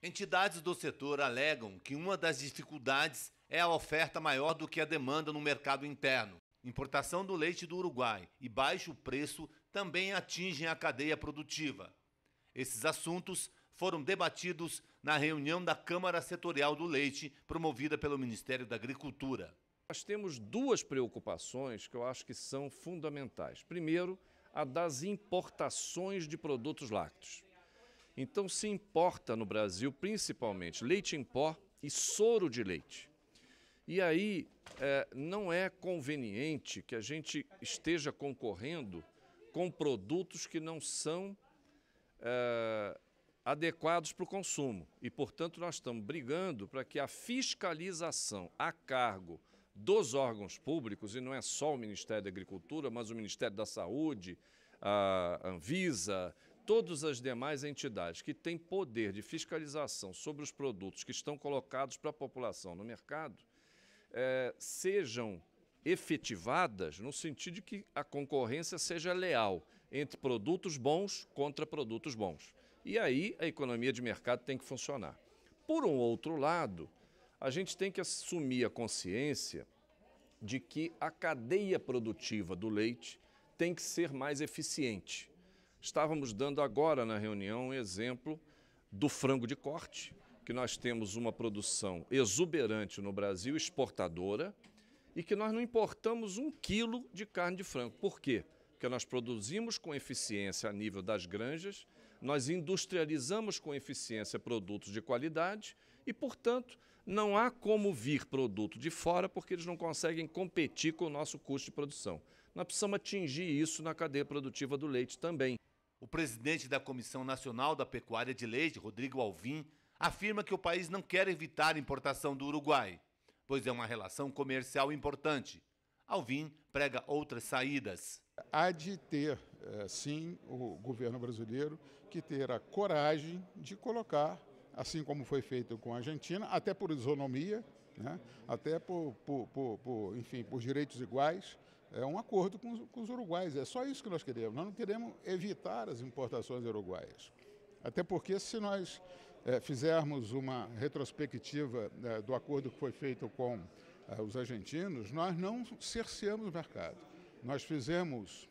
Entidades do setor alegam que uma das dificuldades é a oferta maior do que a demanda no mercado interno. Importação do leite do Uruguai e baixo preço também atingem a cadeia produtiva. Esses assuntos foram debatidos na reunião da Câmara Setorial do Leite, promovida pelo Ministério da Agricultura. Nós temos duas preocupações que eu acho que são fundamentais. Primeiro, a das importações de produtos lácteos. Então se importa no Brasil principalmente leite em pó e soro de leite. E aí é, não é conveniente que a gente esteja concorrendo com produtos que não são é, adequados para o consumo. E, portanto, nós estamos brigando para que a fiscalização a cargo dos órgãos públicos, e não é só o Ministério da Agricultura, mas o Ministério da Saúde, a Anvisa, todas as demais entidades que têm poder de fiscalização sobre os produtos que estão colocados para a população no mercado é, sejam efetivadas no sentido de que a concorrência seja leal entre produtos bons contra produtos bons. E aí a economia de mercado tem que funcionar. Por um outro lado, a gente tem que assumir a consciência de que a cadeia produtiva do leite tem que ser mais eficiente. Estávamos dando agora na reunião um exemplo do frango de corte, que nós temos uma produção exuberante no Brasil, exportadora, e que nós não importamos um quilo de carne de frango. Por quê? Porque nós produzimos com eficiência a nível das granjas, nós industrializamos com eficiência produtos de qualidade e, portanto, não há como vir produto de fora porque eles não conseguem competir com o nosso custo de produção. Nós precisamos atingir isso na cadeia produtiva do leite também. O presidente da Comissão Nacional da Pecuária de Leite, Rodrigo Alvim, afirma que o país não quer evitar a importação do Uruguai, pois é uma relação comercial importante. Alvim prega outras saídas. Há de ter, eh, sim, o governo brasileiro que ter a coragem de colocar, assim como foi feito com a Argentina, até por isonomia, né? até por, por, por, por, enfim, por direitos iguais, é um acordo com os, com os uruguais. É só isso que nós queremos. Nós não queremos evitar as importações uruguaias. Até porque, se nós é, fizermos uma retrospectiva é, do acordo que foi feito com é, os argentinos, nós não cerceamos o mercado. Nós fizemos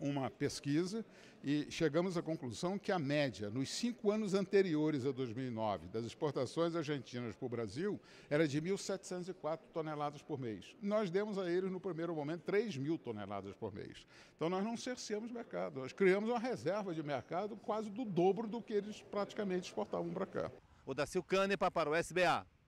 uma pesquisa e chegamos à conclusão que a média nos cinco anos anteriores a 2009 das exportações argentinas para o Brasil era de 1.704 toneladas por mês. Nós demos a eles, no primeiro momento, 3.000 toneladas por mês. Então nós não cerceamos o mercado, nós criamos uma reserva de mercado quase do dobro do que eles praticamente exportavam para cá. O Dacil Canepa para o SBA.